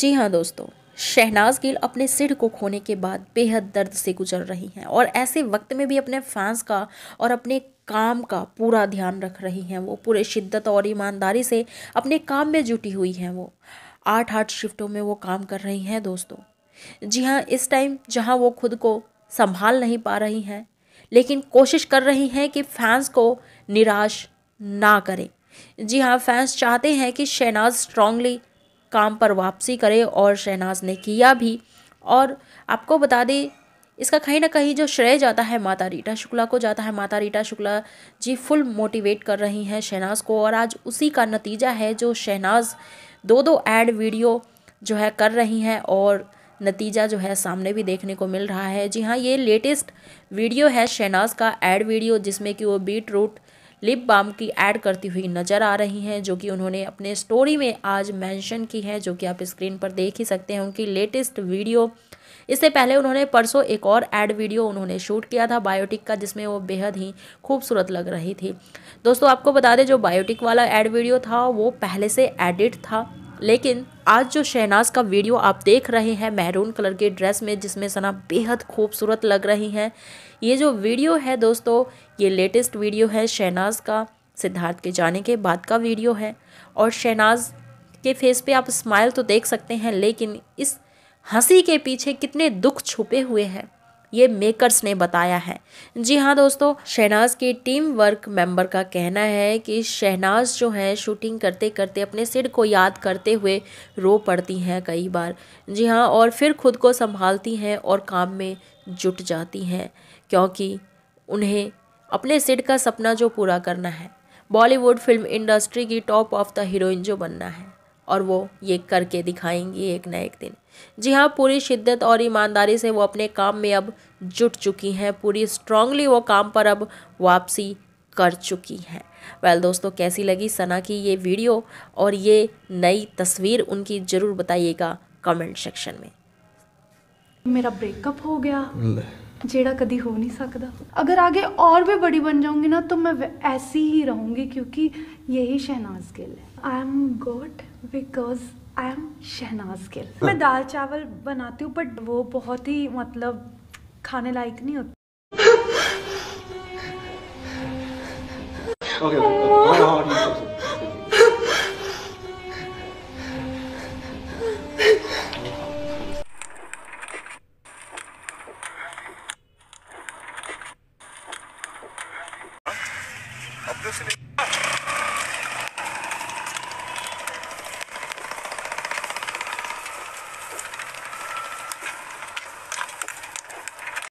जी हाँ दोस्तों शहनाज गिल अपने सिर को खोने के बाद बेहद दर्द से गुजर रही हैं और ऐसे वक्त में भी अपने फैंस का और अपने काम का पूरा ध्यान रख रही हैं वो पूरे शिद्दत और ईमानदारी से अपने काम में जुटी हुई हैं वो आठ आठ शिफ्टों में वो काम कर रही हैं दोस्तों जी हाँ इस टाइम जहाँ वो खुद को संभाल नहीं पा रही हैं लेकिन कोशिश कर रही हैं कि फैंस को निराश ना करें जी हाँ फैंस चाहते हैं कि शहनाज स्ट्रांगली काम पर वापसी करे और शहनाज ने किया भी और आपको बता दें इसका कहीं ना कहीं जो श्रेय जाता है माता रीटा शुक्ला को जाता है माता रीटा शुक्ला जी फुल मोटिवेट कर रही हैं शहनाज को और आज उसी का नतीजा है जो शहनाज दो दो एड वीडियो जो है कर रही हैं और नतीजा जो है सामने भी देखने को मिल रहा है जी हाँ ये लेटेस्ट वीडियो है शहनाज का एड वीडियो जिसमें कि वो बीट रूट लिप बाम की ऐड करती हुई नज़र आ रही हैं जो कि उन्होंने अपने स्टोरी में आज मेंशन की है जो कि आप स्क्रीन पर देख ही सकते हैं उनकी लेटेस्ट वीडियो इससे पहले उन्होंने परसों एक और एड वीडियो उन्होंने शूट किया था बायोटिक का जिसमें वो बेहद ही खूबसूरत लग रही थी दोस्तों आपको बता दें जो बायोटिक वाला एड वीडियो था वो पहले से एडिट था लेकिन आज जो शहनाज का वीडियो आप देख रहे हैं महरून कलर के ड्रेस में जिसमें सना बेहद खूबसूरत लग रही हैं ये जो वीडियो है दोस्तों ये लेटेस्ट वीडियो है शहनाज का सिद्धार्थ के जाने के बाद का वीडियो है और शहनाज के फेस पे आप स्माइल तो देख सकते हैं लेकिन इस हंसी के पीछे कितने दुख छुपे हुए हैं ये मेकर्स ने बताया है जी हाँ दोस्तों शहनाज की टीम वर्क मेंबर का कहना है कि शहनाज जो है शूटिंग करते करते अपने सिर को याद करते हुए रो पड़ती हैं कई बार जी हाँ और फिर खुद को संभालती हैं और काम में जुट जाती हैं क्योंकि उन्हें अपने सिर का सपना जो पूरा करना है बॉलीवुड फिल्म इंडस्ट्री की टॉप ऑफ द हीरोइन जो बनना है और वो ये करके दिखाएंगी एक न एक दिन जी हाँ पूरी शिद्दत और ईमानदारी से वो अपने काम में अब जुट चुकी हैं पूरी स्ट्रांगली वो काम पर अब वापसी कर चुकी हैं वेल दोस्तों कैसी लगी सना की ये वीडियो और ये नई तस्वीर उनकी ज़रूर बताइएगा कमेंट सेक्शन में मेरा ब्रेकअप हो गया जेड़ा कभी हो नहीं सकता अगर आगे और भी बड़ी बन जाऊंगी ना तो मैं ऐसी ही रहूंगी क्योंकि यही शहनाज गिल है I am god because I am Shehnaaz Gill मैं दाल चावल बनाती हूँ बट वो बहुत ही मतलब खाने लायक नहीं होती okay, okay. Oh, oh, oh, This